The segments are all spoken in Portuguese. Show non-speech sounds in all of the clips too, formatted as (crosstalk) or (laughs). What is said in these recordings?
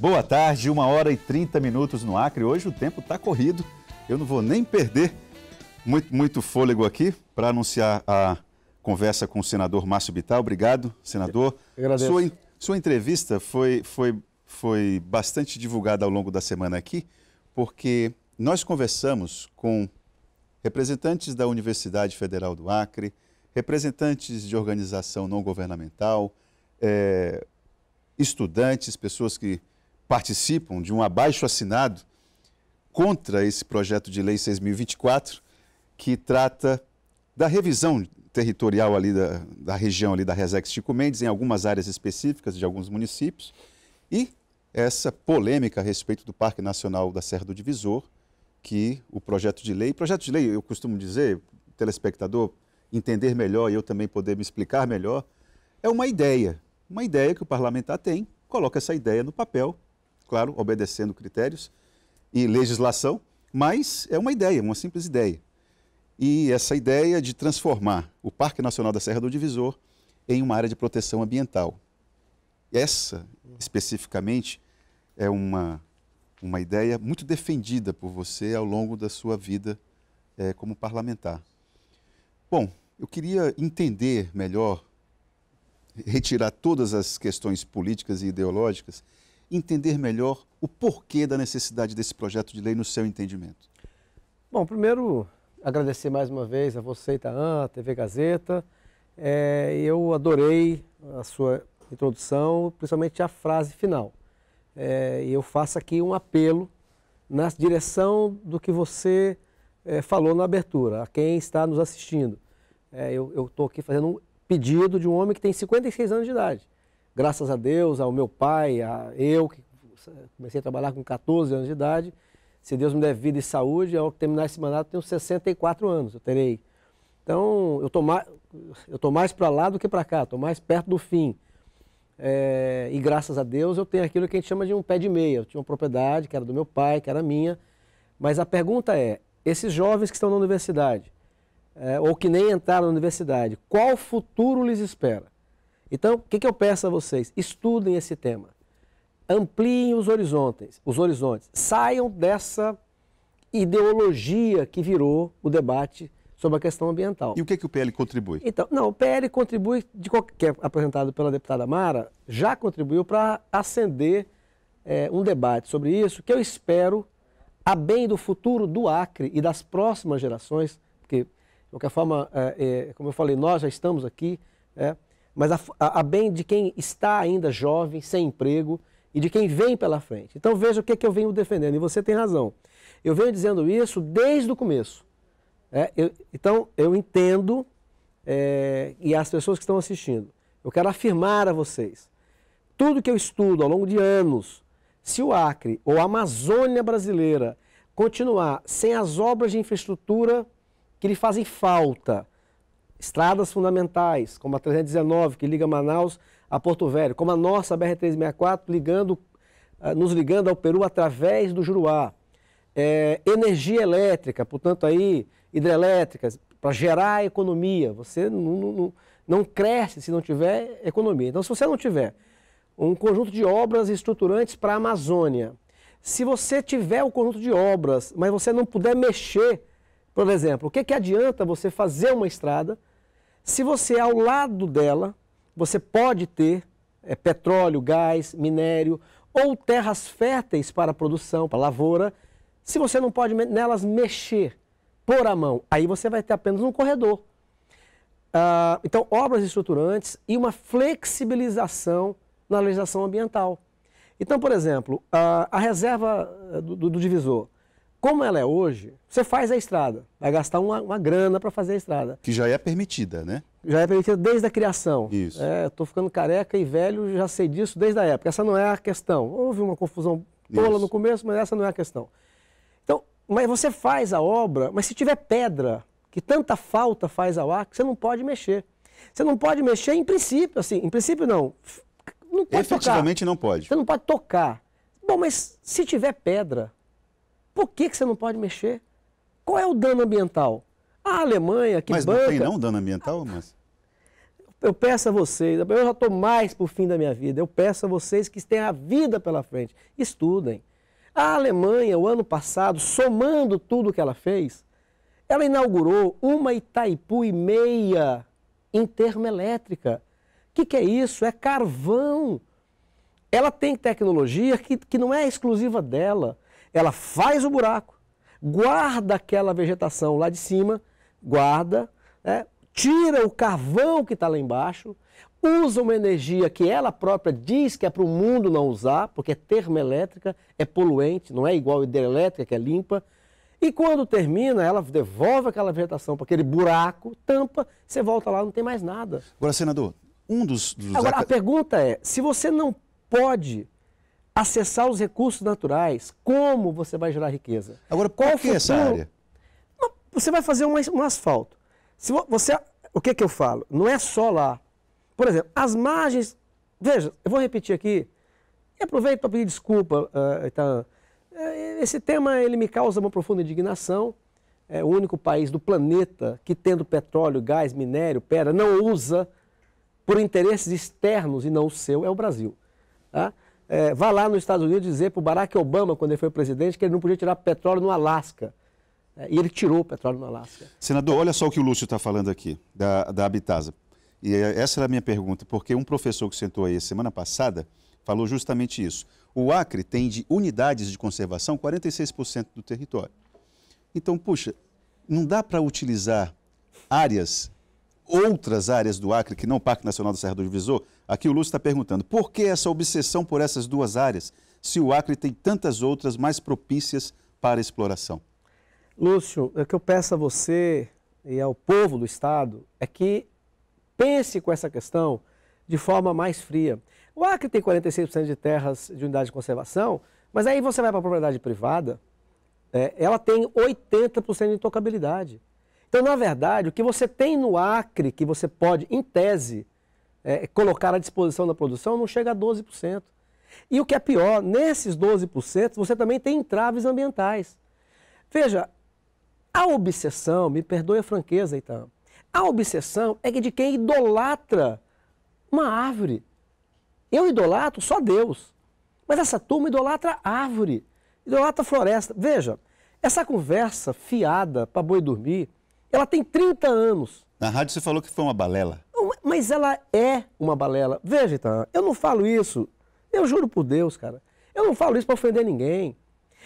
Boa tarde, uma hora e 30 minutos no Acre. Hoje o tempo está corrido, eu não vou nem perder muito, muito fôlego aqui para anunciar a conversa com o senador Márcio Bital. Obrigado, senador. Eu agradeço. Sua, sua entrevista foi, foi, foi bastante divulgada ao longo da semana aqui, porque nós conversamos com representantes da Universidade Federal do Acre, representantes de organização não governamental, é, estudantes, pessoas que participam de um abaixo assinado contra esse projeto de lei 6024 que trata da revisão territorial ali da, da região ali da Resex Chico Mendes em algumas áreas específicas de alguns municípios e essa polêmica a respeito do Parque Nacional da Serra do Divisor, que o projeto de lei, projeto de lei, eu costumo dizer, telespectador, entender melhor e eu também poder me explicar melhor, é uma ideia, uma ideia que o parlamentar tem, coloca essa ideia no papel claro, obedecendo critérios e legislação, mas é uma ideia, uma simples ideia. E essa ideia de transformar o Parque Nacional da Serra do Divisor em uma área de proteção ambiental. Essa, especificamente, é uma, uma ideia muito defendida por você ao longo da sua vida é, como parlamentar. Bom, eu queria entender melhor, retirar todas as questões políticas e ideológicas entender melhor o porquê da necessidade desse projeto de lei no seu entendimento. Bom, primeiro agradecer mais uma vez a você, Itaã, a TV Gazeta. É, eu adorei a sua introdução, principalmente a frase final. É, eu faço aqui um apelo na direção do que você é, falou na abertura, a quem está nos assistindo. É, eu estou aqui fazendo um pedido de um homem que tem 56 anos de idade graças a Deus, ao meu pai, a eu, que comecei a trabalhar com 14 anos de idade, se Deus me der vida e saúde, ao terminar esse mandato, tenho 64 anos, eu terei. Então, eu estou mais, mais para lá do que para cá, estou mais perto do fim. É, e graças a Deus eu tenho aquilo que a gente chama de um pé de meia. Eu tinha uma propriedade que era do meu pai, que era minha. Mas a pergunta é: esses jovens que estão na universidade, é, ou que nem entraram na universidade, qual futuro lhes espera? Então, o que, que eu peço a vocês? Estudem esse tema. Ampliem os horizontes, os horizontes. Saiam dessa ideologia que virou o debate sobre a questão ambiental. E o que, que o PL contribui? Então, não, o PL contribui, de qualquer, que é apresentado pela deputada Mara, já contribuiu para acender é, um debate sobre isso, que eu espero, a bem do futuro do Acre e das próximas gerações, porque, de qualquer forma, é, como eu falei, nós já estamos aqui, né? mas a, a, a bem de quem está ainda jovem, sem emprego e de quem vem pela frente. Então veja o que, é que eu venho defendendo, e você tem razão. Eu venho dizendo isso desde o começo. É, eu, então eu entendo, é, e as pessoas que estão assistindo, eu quero afirmar a vocês: tudo que eu estudo ao longo de anos, se o Acre ou a Amazônia brasileira continuar sem as obras de infraestrutura que lhe fazem falta, Estradas fundamentais, como a 319, que liga Manaus a Porto Velho, como a nossa BR-364, ligando, ah, nos ligando ao Peru através do Juruá. É, energia elétrica, portanto, aí, hidrelétricas, para gerar economia. Você não, não, não cresce se não tiver economia. Então, se você não tiver um conjunto de obras estruturantes para a Amazônia, se você tiver o um conjunto de obras, mas você não puder mexer, por exemplo, o que, que adianta você fazer uma estrada se você é ao lado dela, você pode ter é, petróleo, gás, minério ou terras férteis para produção, para lavoura. Se você não pode nelas mexer por a mão, aí você vai ter apenas um corredor. Ah, então, obras estruturantes e uma flexibilização na legislação ambiental. Então, por exemplo, a, ah, a reserva do, ah, do, do divisor. Como ela é hoje, você faz a estrada, vai gastar uma, uma grana para fazer a estrada. Que já é permitida, né? Já é permitida desde a criação. Isso. É, Estou ficando careca e velho, já sei disso desde a época. Essa não é a questão. Houve uma confusão tola no começo, mas essa não é a questão. Então, mas você faz a obra, mas se tiver pedra, que tanta falta faz ao ar, que você não pode mexer. Você não pode mexer em princípio, assim, em princípio não. Não pode Efetivamente tocar. não pode. Você não pode tocar. Bom, mas se tiver pedra, por que, que você não pode mexer? Qual é o dano ambiental? A Alemanha que mas banca... Mas não tem não dano ambiental, mas... Eu peço a vocês, eu já estou mais para o fim da minha vida, eu peço a vocês que têm a vida pela frente, estudem. A Alemanha, o ano passado, somando tudo que ela fez, ela inaugurou uma Itaipu e meia em termoelétrica. O que, que, é isso? É carvão. Ela tem tecnologia que, que não é exclusiva dela. Ela faz o buraco, guarda aquela vegetação lá de cima, guarda, né? tira o carvão que está lá embaixo, usa uma energia que ela própria diz que é para o mundo não usar, porque é termoelétrica, é poluente, não é igual a hidrelétrica, que é limpa. E quando termina, ela devolve aquela vegetação para aquele buraco, tampa, você volta lá, não tem mais nada. Agora, senador, um dos. dos... Agora, a pergunta é: se você não pode acessar os recursos naturais, como você vai gerar riqueza. Agora, qual que é essa área? Você vai fazer um, um asfalto. Se você, o que, que eu falo? Não é só lá. Por exemplo, as margens. Veja, eu vou repetir aqui. E aproveito para pedir desculpa, uh, Esse tema ele me causa uma profunda indignação. É o único país do planeta que, tendo petróleo, gás, minério, pedra, não usa por interesses externos e não o seu, é o Brasil. Tá? É, vá lá nos Estados Unidos dizer para o Barack Obama, quando ele foi presidente, que ele não podia tirar petróleo no Alasca. É, e ele tirou petróleo no Alasca. Senador, olha só o que o Lúcio está falando aqui, da, da Habitasa. E é, essa era a minha pergunta, porque um professor que sentou aí semana passada falou justamente isso. O Acre tem de unidades de conservação 46% do território. Então, puxa, não dá para utilizar áreas, outras áreas do Acre, que não o Parque Nacional da Serra do Divisor, Aqui o Lúcio está perguntando: por que essa obsessão por essas duas áreas, se o Acre tem tantas outras mais propícias para exploração? Lúcio, o que eu peço a você e ao povo do Estado é que pense com essa questão de forma mais fria. O Acre tem 46% de terras de unidade de conservação, mas aí você vai para a propriedade privada, é, ela tem 80% de intocabilidade. Então, na verdade, o que você tem no Acre, que você pode, em tese, é, colocar à disposição da produção não chega a 12%. E o que é pior, nesses 12% você também tem entraves ambientais. Veja, a obsessão, me perdoe a franqueza, então, a obsessão é de quem idolatra uma árvore. Eu idolatro só Deus, mas essa turma idolatra árvore, idolatra floresta. Veja, essa conversa fiada para boi dormir, ela tem 30 anos. Na rádio você falou que foi uma balela. É, mas ela é uma balela. Veja, tá? eu não falo isso. Eu juro por Deus, cara. Eu não falo isso para ofender ninguém.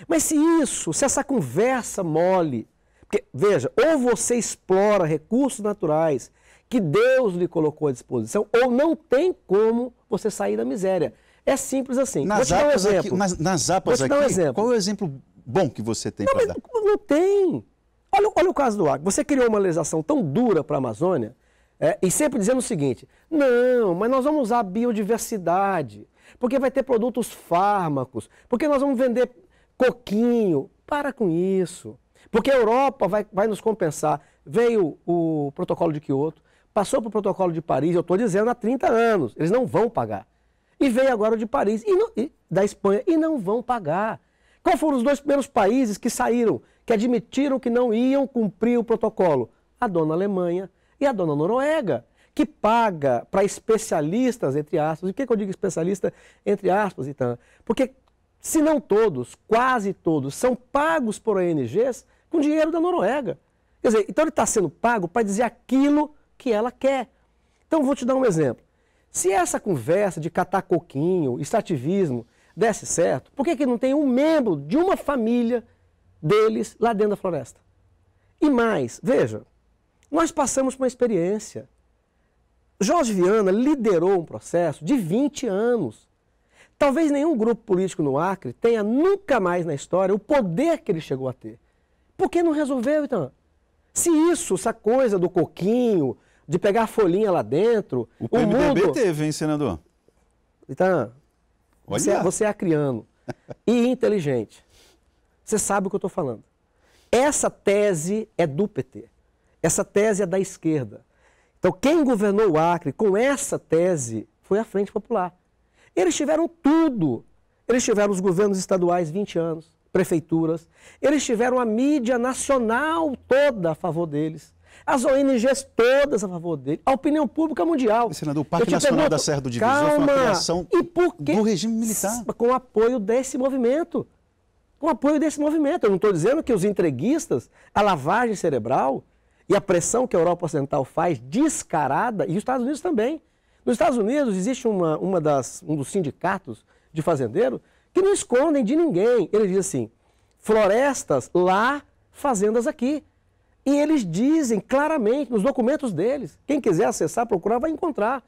Mas se isso, se essa conversa mole. Porque, veja, ou você explora recursos naturais que Deus lhe colocou à disposição, ou não tem como você sair da miséria. É simples assim. Nas Vou te dar um exemplo. Aqui, nas, nas apas aqui, um exemplo. qual é o exemplo bom que você tem para dar? Não tem. Olha, olha o caso do Águia. Você criou uma legislação tão dura para a Amazônia é, e sempre dizendo o seguinte: não, mas nós vamos usar biodiversidade, porque vai ter produtos fármacos, porque nós vamos vender coquinho. Para com isso. Porque a Europa vai, vai nos compensar. Veio o protocolo de Quioto, passou para o protocolo de Paris, eu estou dizendo há 30 anos, eles não vão pagar. E veio agora o de Paris, e, não, e da Espanha, e não vão pagar. Qual foram os dois primeiros países que saíram, que admitiram que não iam cumprir o protocolo? A dona Alemanha é a dona Noruega, que paga para especialistas, entre aspas. E por que, que eu digo especialista, entre aspas, então? Porque, se não todos, quase todos, são pagos por ONGs com dinheiro da Noruega. Quer dizer, então ele está sendo pago para dizer aquilo que ela quer. Então, vou te dar um exemplo. Se essa conversa de catar coquinho, extrativismo, desse certo, por que, que não tem um membro de uma família deles lá dentro da floresta? E mais, veja, nós passamos por uma experiência. Jorge Viana liderou um processo de 20 anos. Talvez nenhum grupo político no Acre tenha nunca mais na história o poder que ele chegou a ter. Por que não resolveu, então? Se isso, essa coisa do coquinho, de pegar a folhinha lá dentro. O, o PMDB mundo... teve, hein, senador? Então, Você, é, você é acriano (laughs) e inteligente. Você sabe o que eu estou falando. Essa tese é do PT. Essa tese é da esquerda. Então, quem governou o Acre com essa tese foi a Frente Popular. Eles tiveram tudo. Eles tiveram os governos estaduais 20 anos, prefeituras. Eles tiveram a mídia nacional toda a favor deles. As ONGs todas a favor dele, a opinião pública mundial. Senador, o Parque Nacional pergunto, da Serra do Divisor calma, foi uma criação e por que, do regime militar. Com apoio desse movimento. Com apoio desse movimento. Eu não estou dizendo que os entreguistas, a lavagem cerebral, e a pressão que a Europa Ocidental faz, descarada, e os Estados Unidos também. Nos Estados Unidos existe uma, uma das, um dos sindicatos de fazendeiro que não escondem de ninguém. Ele diz assim, florestas lá, fazendas aqui. E eles dizem claramente nos documentos deles. Quem quiser acessar, procurar, vai encontrar.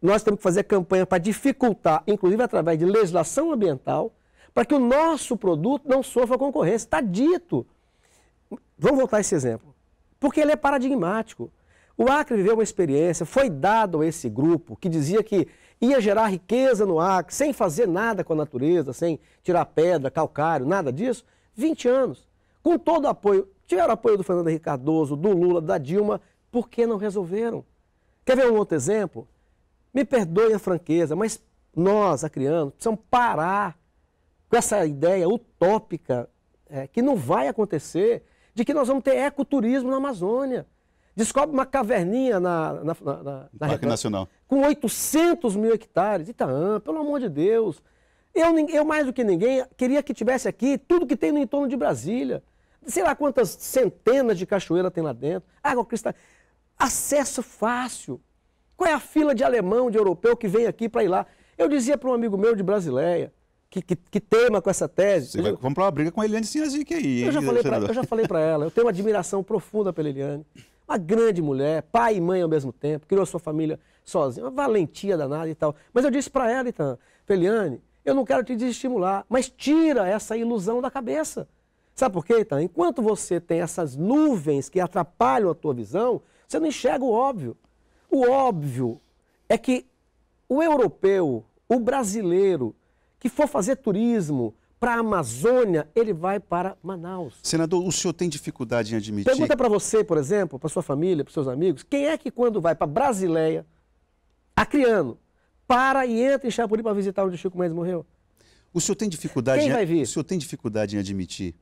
Nós temos que fazer campanha para dificultar, inclusive através de legislação ambiental, para que o nosso produto não sofra concorrência. Está dito. Vamos voltar a esse exemplo porque ele é paradigmático. O Acre viveu uma experiência, foi dado a esse grupo que dizia que ia gerar riqueza no Acre, sem fazer nada com a natureza, sem tirar pedra, calcário, nada disso, 20 anos. Com todo o apoio, tiveram apoio do Fernando Henrique Cardoso, do Lula, da Dilma, por que não resolveram? Quer ver um outro exemplo? Me perdoe a franqueza, mas nós, acreanos, precisamos parar com essa ideia utópica é, que não vai acontecer de que nós vamos ter ecoturismo na Amazônia. Descobre uma caverninha na, na, na, na Parque na, Nacional. Com 800 mil hectares. Itaã, ah, pelo amor de Deus. Eu, eu, mais do que ninguém, queria que tivesse aqui tudo que tem no entorno de Brasília. Sei lá quantas centenas de cachoeira tem lá dentro. Água ah, cristalina. Acesso fácil. Qual é a fila de alemão, de europeu que vem aqui para ir lá? Eu dizia para um amigo meu de Brasileia, que, que, que tema com essa tese. Você vai comprar uma briga com a Eliane Sinazic aí, eu já, falei falei para ela, eu tenho uma admiração profunda pela Eliane. Uma grande mulher, pai e mãe ao mesmo tempo, criou sua família sozinha, uma valentia danada e tal. Mas eu disse para ela, então, Eliane, eu não quero te desestimular, mas tira essa ilusão da cabeça. Sabe por quê, então? Enquanto você tem essas nuvens que atrapalham a tua visão, você não enxerga o óbvio. O óbvio é que o europeu, o brasileiro, que for fazer turismo para a Amazônia, ele vai para Manaus. Senador, o senhor tem dificuldade em admitir? Pergunta para você, por exemplo, para sua família, para seus amigos, quem é que quando vai para Brasileia, acriano, para e entra em Chapuri para visitar onde Chico Mendes morreu? O senhor tem dificuldade? Quem em... vai vir? O senhor tem dificuldade em admitir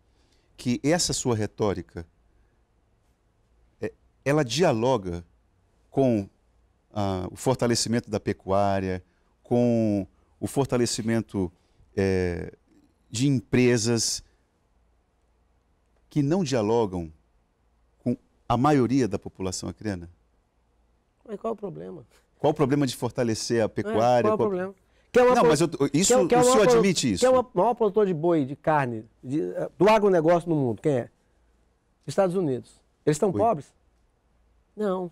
que essa sua retórica é, ela dialoga com ah, o fortalecimento da pecuária, com o fortalecimento é, de empresas que não dialogam com a maioria da população acreana Mas qual o problema? Qual o problema de fortalecer a é, pecuária? É, qual, qual o problema? Que é uma não, mas eu, isso, que, que é o senhor admite isso? Quem é o maior produtor de boi, de carne, de, eh, do agronegócio no mundo? Quem é? Estados Unidos. Eles estão Oi. pobres? Não,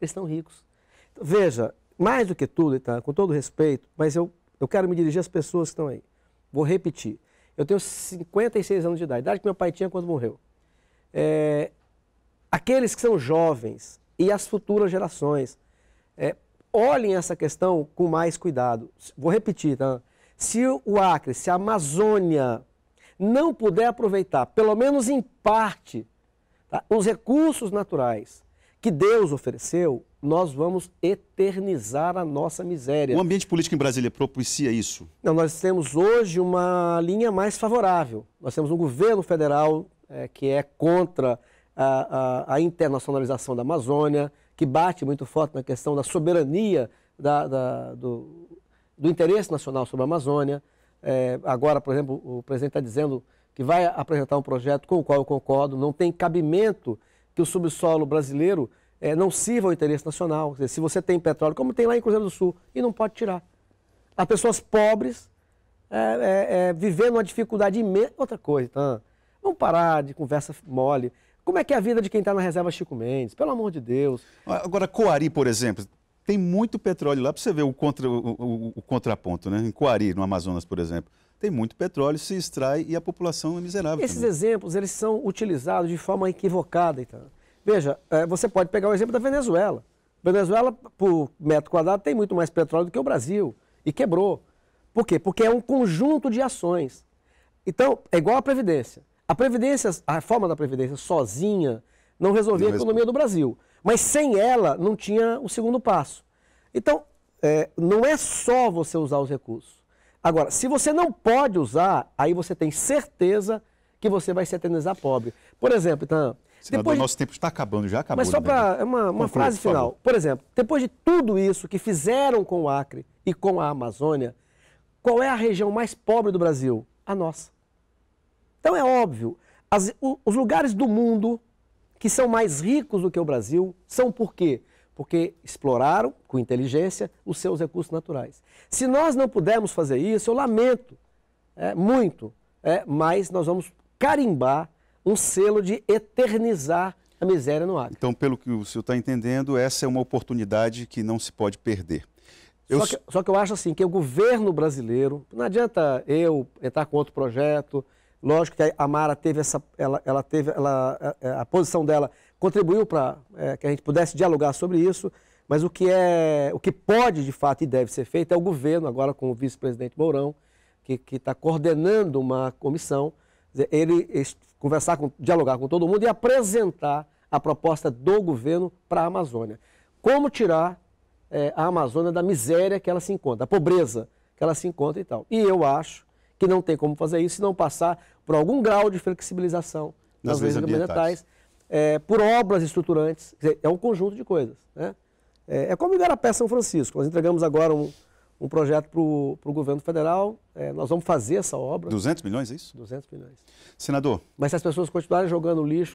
eles estão ricos. Veja, mais do que tudo, com todo respeito, mas eu eu quero me dirigir às pessoas que estão aí. Vou repetir. Eu tenho 56 anos de idade, idade que meu pai tinha quando morreu. É, aqueles que são jovens e as futuras gerações, é, olhem essa questão com mais cuidado. Vou repetir, tá? Se o Acre, se a Amazônia não puder aproveitar, pelo menos em parte, tá? os recursos naturais que Deus ofereceu, nós vamos eternizar a nossa miséria. O ambiente político em Brasília propicia isso? Não, nós temos hoje uma linha mais favorável. Nós temos um governo federal é, que é contra a, a, a, internacionalização da Amazônia, que bate muito forte na questão da soberania da, da, do, do, interesse nacional sobre a Amazônia. É, agora, por exemplo, o presidente está dizendo que vai apresentar um projeto com o qual eu concordo, não tem cabimento que o subsolo brasileiro é, não sirva ao interesse nacional. Dizer, se você tem petróleo, como tem lá em Cruzeiro do Sul, e não pode tirar. As pessoas pobres é, é, é, vivendo uma dificuldade imensa. Outra coisa, então, vamos parar de conversa mole. Como é que é a vida de quem está na reserva Chico Mendes? Pelo amor de Deus. Agora, Coari, por exemplo, tem muito petróleo lá para você ver o, contra, o, o, o, contraponto, né? Em Coari, no Amazonas, por exemplo. Tem muito petróleo, se extrai e a população é miserável. Esses também. exemplos, eles são utilizados de forma equivocada, então. Veja, é, você pode pegar o exemplo da Venezuela. Venezuela, por metro quadrado, tem muito mais petróleo do que o Brasil e quebrou. Por quê? Porque é um conjunto de ações. Então, é igual à Previdência. A Previdência, a reforma da Previdência sozinha não resolvia não a economia do Brasil. Mas sem ela, não tinha o segundo passo. Então, é, não é só você usar os recursos. Agora, se você não pode usar, aí você tem certeza que você vai se eternizar pobre. Por exemplo, então, Senador, depois de... nosso tempo está acabando, já acabou. Mas só né, para uma, uma frase final. Por, por exemplo, depois de tudo isso que fizeram com o Acre e com a Amazônia, qual é a região mais pobre do Brasil? A nossa. Então é óbvio, as, os lugares do mundo que são mais ricos do que o Brasil são por quê? Porque exploraram com inteligência os seus recursos naturais. Se nós não pudermos fazer isso, eu lamento é, muito, é, mas nós vamos carimbar um selo de eternizar a miséria no Acre. Então, pelo que o senhor está entendendo, essa é uma oportunidade que não se pode perder. Eu... Só, que, só, que, eu acho assim, que o governo brasileiro, não adianta eu entrar com outro projeto, lógico que a Mara teve essa, ela, ela teve, ela, a, é, é, a posição dela contribuiu para é, que a gente pudesse dialogar sobre isso, mas o que é, o que pode de fato e deve ser feito é o governo, agora com o vice-presidente Mourão, que está coordenando uma comissão, ele conversar, com, dialogar com todo mundo e apresentar a proposta do governo para a Amazônia. Como tirar é, a Amazônia da miséria que ela se encontra, da pobreza que ela se encontra e tal. E eu acho que não tem como fazer isso se não passar por algum grau de flexibilização nas leis ambientais, é, por obras estruturantes, dizer, é um conjunto de coisas. Né? É, é como ir a pé São Francisco. Nós entregamos agora um, um projeto para o governo federal. É, nós vamos fazer essa obra. 200 milhões, é isso? 200 milhões. Senador. Mas se as pessoas continuarem jogando lixo